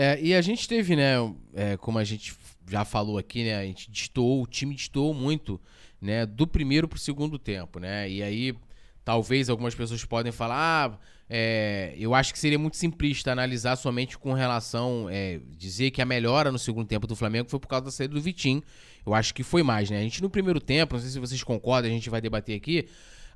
É, e a gente teve, né, é, como a gente já falou aqui, né, a gente ditou, o time ditou muito, né, do primeiro pro segundo tempo, né, e aí talvez algumas pessoas podem falar, ah, é, eu acho que seria muito simplista analisar somente com relação, é, dizer que a melhora no segundo tempo do Flamengo foi por causa da saída do Vitinho, eu acho que foi mais, né, a gente no primeiro tempo, não sei se vocês concordam, a gente vai debater aqui,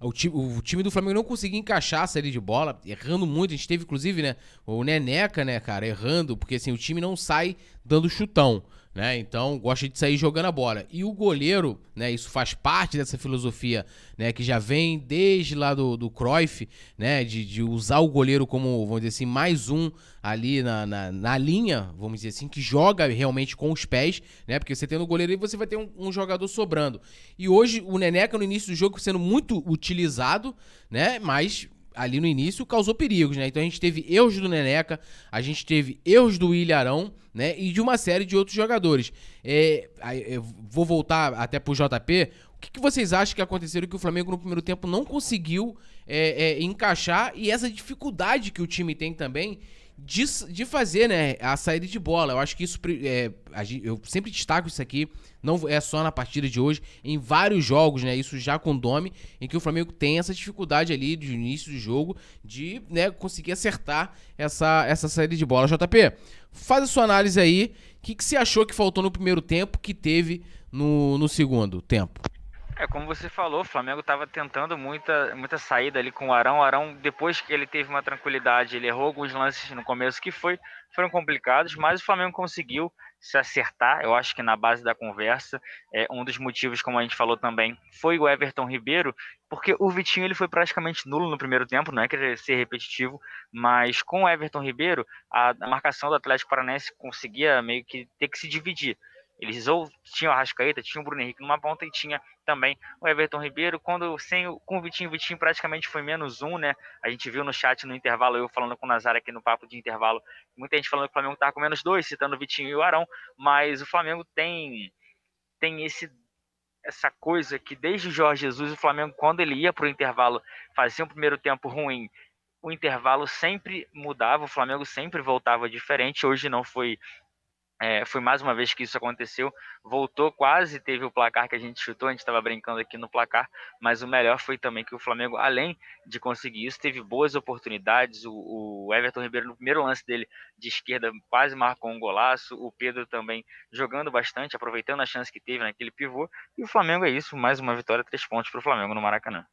o time, o time do Flamengo não conseguia encaixar a série de bola, errando muito. A gente teve, inclusive, né, o Neneca, né, cara, errando, porque assim, o time não sai dando chutão né? Então gosta de sair jogando a bola. E o goleiro, né? Isso faz parte dessa filosofia, né? Que já vem desde lá do, do Cruyff, né? De, de usar o goleiro como, vamos dizer assim, mais um ali na, na, na, linha, vamos dizer assim, que joga realmente com os pés, né? Porque você tendo o goleiro aí, você vai ter um, um, jogador sobrando. E hoje o Neneca no início do jogo sendo muito utilizado, né? Mas ali no início causou perigos, né? Então a gente teve erros do Neneca, a gente teve erros do Ilharão, né? E de uma série de outros jogadores. É, vou voltar até pro JP. O que, que, vocês acham que aconteceu que o Flamengo no primeiro tempo não conseguiu é, é, encaixar e essa dificuldade que o time tem também de, de fazer né, a saída de bola. Eu acho que isso. É, eu sempre destaco isso aqui. Não é só na partida de hoje. Em vários jogos, né? Isso já com Dome, em que o Flamengo tem essa dificuldade ali do início do jogo de né, conseguir acertar essa, essa saída de bola. JP, faz a sua análise aí. O que, que você achou que faltou no primeiro tempo que teve no, no segundo tempo? É, como você falou, o Flamengo estava tentando muita, muita saída ali com o Arão. O Arão, depois que ele teve uma tranquilidade, ele errou alguns lances no começo que foi, foram complicados, mas o Flamengo conseguiu se acertar, eu acho que na base da conversa. É, um dos motivos, como a gente falou também, foi o Everton Ribeiro, porque o Vitinho ele foi praticamente nulo no primeiro tempo, não é querer ser repetitivo, mas com o Everton Ribeiro, a, a marcação do Atlético Paranaense conseguia meio que ter que se dividir. Eles ou tinham a Rascaeta, tinha o Bruno Henrique numa ponta e tinha também o Everton Ribeiro. Quando sem o, com o Vitinho, o Vitinho praticamente foi menos um, né? A gente viu no chat no intervalo, eu falando com o Nazário aqui no papo de intervalo, muita gente falando que o Flamengo estava com menos dois, citando o Vitinho e o Arão, mas o Flamengo tem, tem esse essa coisa que desde o Jorge Jesus, o Flamengo, quando ele ia para o intervalo, fazia um primeiro tempo ruim, o intervalo sempre mudava, o Flamengo sempre voltava diferente. Hoje não foi é, foi mais uma vez que isso aconteceu. Voltou, quase teve o placar que a gente chutou, a gente estava brincando aqui no placar, mas o melhor foi também que o Flamengo, além de conseguir isso, teve boas oportunidades. O, o Everton Ribeiro, no primeiro lance dele de esquerda, quase marcou um golaço. O Pedro também jogando bastante, aproveitando a chance que teve naquele pivô. E o Flamengo é isso, mais uma vitória, três pontos para o Flamengo no Maracanã.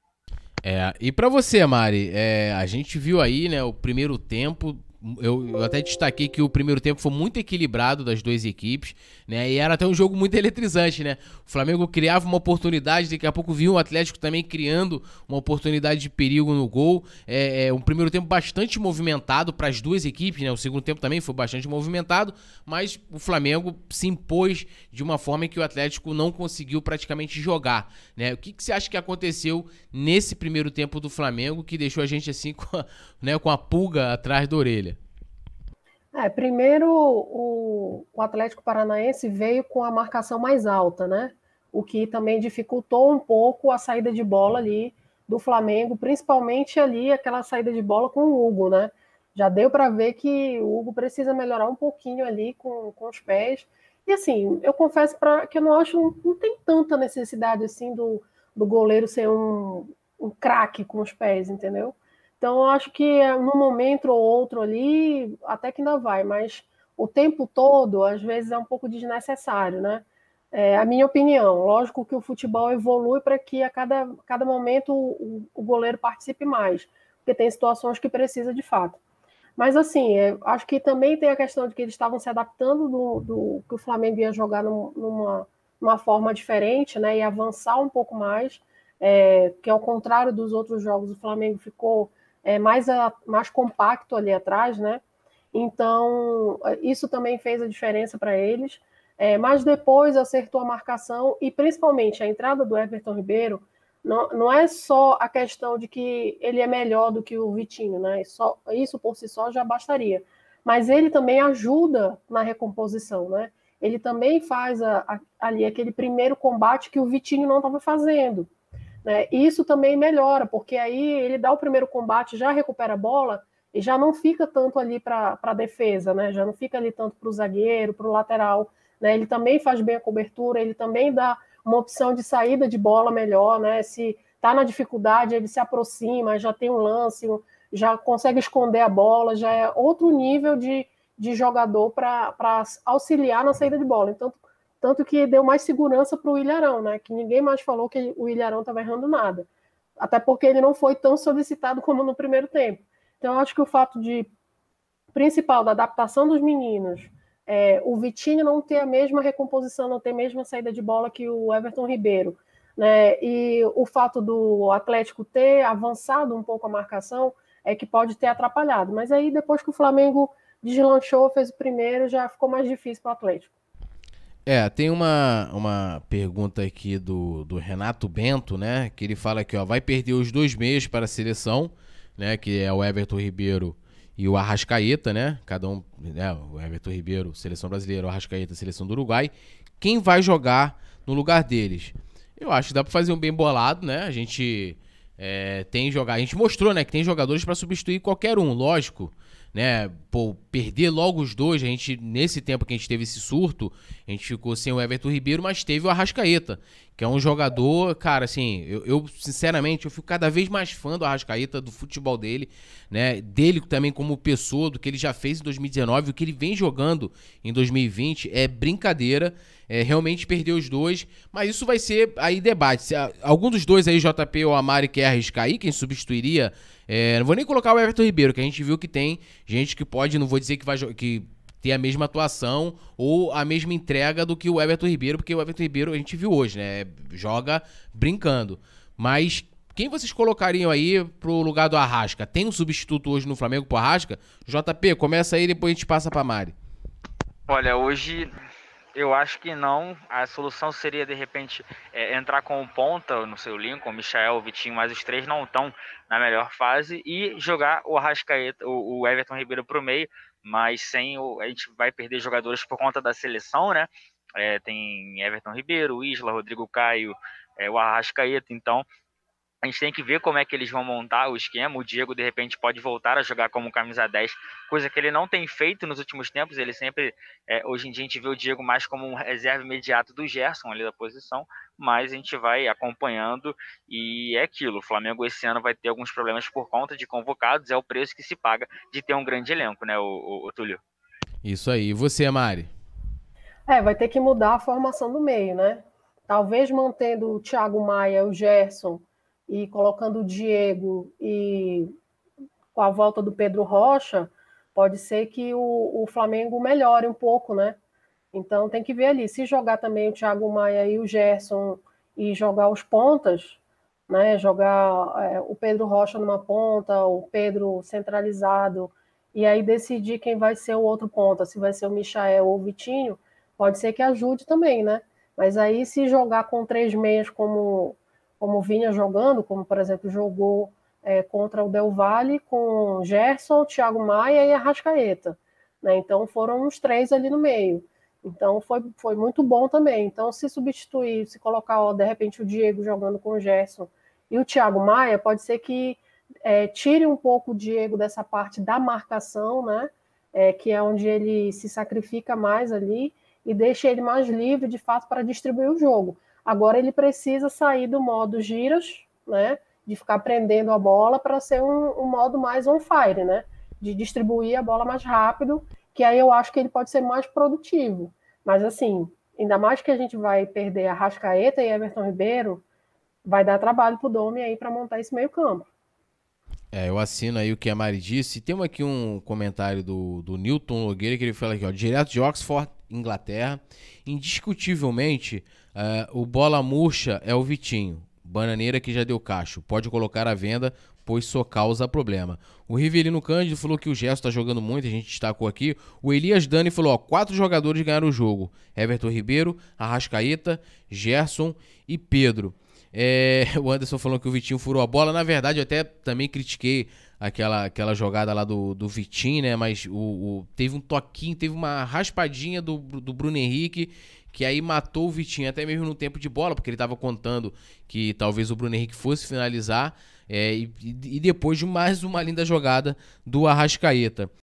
É, e para você, Mari, é, a gente viu aí né, o primeiro tempo eu, eu, até destaquei que o primeiro tempo foi muito equilibrado das duas equipes, né? E era até um jogo muito eletrizante, né? O Flamengo criava uma oportunidade, daqui a pouco viu o Atlético também criando uma oportunidade de perigo no gol. É, é um primeiro tempo bastante movimentado para as duas equipes, né? O segundo tempo também foi bastante movimentado, mas o Flamengo se impôs de uma forma que o Atlético não conseguiu praticamente jogar, né? O que, que você acha que aconteceu nesse primeiro tempo do Flamengo que deixou a gente assim com a, né, com a pulga atrás da orelha? É, primeiro, o, o, Atlético Paranaense veio com a marcação mais alta, né? O que também dificultou um pouco a saída de bola ali do Flamengo, principalmente ali aquela saída de bola com o Hugo, né? Já deu para ver que o Hugo precisa melhorar um pouquinho ali com, com os pés. E assim, eu confesso pra, que eu não acho, não tem tanta necessidade assim do, do goleiro ser um, um craque com os pés, entendeu? Então, eu acho que num momento ou outro ali, até que ainda vai, mas o tempo todo, às vezes, é um pouco desnecessário, né? É a minha opinião. Lógico que o futebol evolui para que a cada, cada momento o, o, goleiro participe mais, porque tem situações que precisa de fato. Mas, assim, é, acho que também tem a questão de que eles estavam se adaptando do, do que o Flamengo ia jogar numa, uma forma diferente, né? E avançar um pouco mais, é, que ao contrário dos outros jogos, o Flamengo ficou é, mais, a, mais compacto ali atrás, né? Então, isso também fez a diferença para eles. É, mas depois acertou a marcação e principalmente a entrada do Everton Ribeiro. Não, não é só a questão de que ele é melhor do que o Vitinho, né? Só, isso por si só já bastaria. Mas ele também ajuda na recomposição, né? Ele também faz a, a, ali aquele primeiro combate que o Vitinho não estava fazendo. Né? E isso também melhora, porque aí ele dá o primeiro combate, já recupera a bola e já não fica tanto ali para a defesa, né? já não fica ali tanto para o zagueiro, para o lateral. Né? Ele também faz bem a cobertura, ele também dá uma opção de saída de bola melhor, né? Se está na dificuldade, ele se aproxima, já tem um lance, já consegue esconder a bola, já é outro nível de, de jogador para auxiliar na saída de bola. Então, tanto que deu mais segurança para o Ilharão, né? Que ninguém mais falou que o Ilharão estava errando nada. Até porque ele não foi tão solicitado como no primeiro tempo. Então, eu acho que o fato de principal da adaptação dos meninos, é, o Vitinho não ter a mesma recomposição, não ter a mesma saída de bola que o Everton Ribeiro, né? E o fato do Atlético ter avançado um pouco a marcação é que pode ter atrapalhado. Mas aí depois que o Flamengo deslanchou, fez o primeiro, já ficou mais difícil para o Atlético. É, tem uma, uma pergunta aqui do, do Renato Bento, né? Que ele fala aqui, ó, vai perder os dois meios para a seleção, né? Que é o Everton Ribeiro e o Arrascaeta, né? Cada um, né? O Everton Ribeiro, seleção brasileira, o Arrascaeta, seleção do Uruguai. Quem vai jogar no lugar deles? Eu acho que dá para fazer um bem bolado, né? A gente é, tem jogar, a gente mostrou, né? Que tem jogadores para substituir qualquer um, lógico né? Pô, perder logo os dois, a gente, nesse tempo que a gente teve esse surto, a gente ficou sem o Everton Ribeiro, mas teve o Arrascaeta, que é um jogador, cara, assim, eu, eu sinceramente, eu fico cada vez mais fã do Arrascaeta, do futebol dele, né? Dele também como pessoa, do que ele já fez em 2019, o que ele vem jogando em 2020 é brincadeira. É, realmente perder os dois, mas isso vai ser aí debate. Se, algum dos dois aí, JP ou Amari, quer arriscar aí, quem substituiria é, não vou nem colocar o Everton Ribeiro, que a gente viu que tem gente que pode, não vou dizer que vai que ter a mesma atuação ou a mesma entrega do que o Everton Ribeiro, porque o Everton Ribeiro a gente viu hoje, né? Joga brincando. Mas quem vocês colocariam aí pro lugar do Arrasca? Tem um substituto hoje no Flamengo pro Arrasca? JP, começa aí depois a gente passa pra Mari. Olha, hoje eu acho que não. A solução seria, de repente, é, entrar com o Ponta, no seu Lincoln, o Michael, o Vitinho, mas os três não estão na melhor fase, e jogar o Arrascaeta, o, o Everton Ribeiro para o meio, mas sem o, a gente vai perder jogadores por conta da seleção, né? É, tem Everton Ribeiro, Isla, Rodrigo Caio, é, o Arrascaeta, então a gente tem que ver como é que eles vão montar o esquema. O Diego, de repente, pode voltar a jogar como camisa 10, coisa que ele não tem feito nos últimos tempos. Ele sempre, é, hoje em dia, a gente vê o Diego mais como um reserva imediato do Gerson ali da posição, mas a gente vai acompanhando e é aquilo. O Flamengo esse ano vai ter alguns problemas por conta de convocados, é o preço que se paga de ter um grande elenco, né, o, o, o Túlio? Isso aí. E você, Mari? É, vai ter que mudar a formação do meio, né? Talvez mantendo o Thiago Maia, o Gerson e colocando o Diego e com a volta do Pedro Rocha, pode ser que o, o Flamengo melhore um pouco, né? Então tem que ver ali. Se jogar também o Thiago Maia e o Gerson e jogar os pontas, né? Jogar é, o Pedro Rocha numa ponta, o Pedro centralizado, e aí decidir quem vai ser o outro ponta, se vai ser o Michael ou o Vitinho, pode ser que ajude também, né? Mas aí se jogar com três meias como como vinha jogando, como por exemplo jogou é, contra o Del Valle com Gerson, Thiago Maia e Arrascaeta. Né? Então foram uns três ali no meio. Então foi, foi muito bom também. Então, se substituir, se colocar ó, de repente o Diego jogando com o Gerson e o Thiago Maia, pode ser que é, tire um pouco o Diego dessa parte da marcação, né? É, que é onde ele se sacrifica mais ali e deixe ele mais livre de fato para distribuir o jogo. Agora ele precisa sair do modo giras, né? De ficar prendendo a bola para ser um, um modo mais on fire, né? De distribuir a bola mais rápido, que aí eu acho que ele pode ser mais produtivo. Mas assim, ainda mais que a gente vai perder a Rascaeta e Everton Ribeiro, vai dar trabalho pro Domi aí para montar esse meio-campo. É, eu assino aí o que a Mari disse. Tem aqui um comentário do, do Newton Logueira, que ele fala aqui, ó, direto de Oxford, Inglaterra. Indiscutivelmente, uh, o bola murcha é o Vitinho, bananeira que já deu cacho. Pode colocar à venda, pois só causa problema. O Rivelino Cândido falou que o Gerson está jogando muito, a gente destacou aqui. O Elias Dani falou: ó, quatro jogadores ganharam o jogo: Everton Ribeiro, Arrascaeta, Gerson e Pedro. É, o Anderson falou que o Vitinho furou a bola. Na verdade, eu até também critiquei aquela, aquela jogada lá do, do Vitinho, né? Mas o, o, teve um toquinho, teve uma raspadinha do, do Bruno Henrique, que aí matou o Vitinho, até mesmo no tempo de bola, porque ele estava contando que talvez o Bruno Henrique fosse finalizar. É, e, e depois de mais uma linda jogada do Arrascaeta.